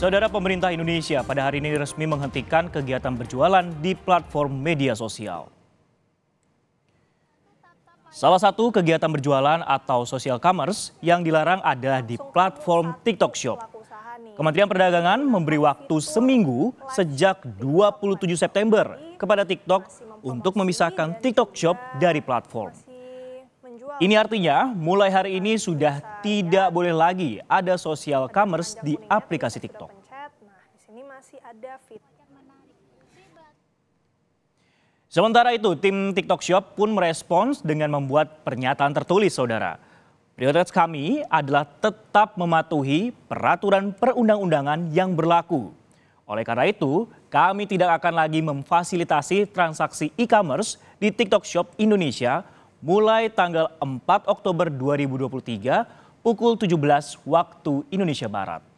Saudara pemerintah Indonesia pada hari ini resmi menghentikan kegiatan berjualan di platform media sosial. Salah satu kegiatan berjualan atau social commerce yang dilarang ada di platform TikTok Shop. Kementerian Perdagangan memberi waktu seminggu sejak 27 September kepada TikTok untuk memisahkan TikTok Shop dari platform. Ini artinya mulai hari ini sudah tidak boleh lagi ada social commerce di aplikasi TikTok. Sementara itu, tim TikTok Shop pun merespons dengan membuat pernyataan tertulis, saudara. Prioritas kami adalah tetap mematuhi peraturan perundang-undangan yang berlaku. Oleh karena itu, kami tidak akan lagi memfasilitasi transaksi e-commerce di TikTok Shop Indonesia mulai tanggal 4 Oktober 2023 pukul 17 waktu Indonesia Barat.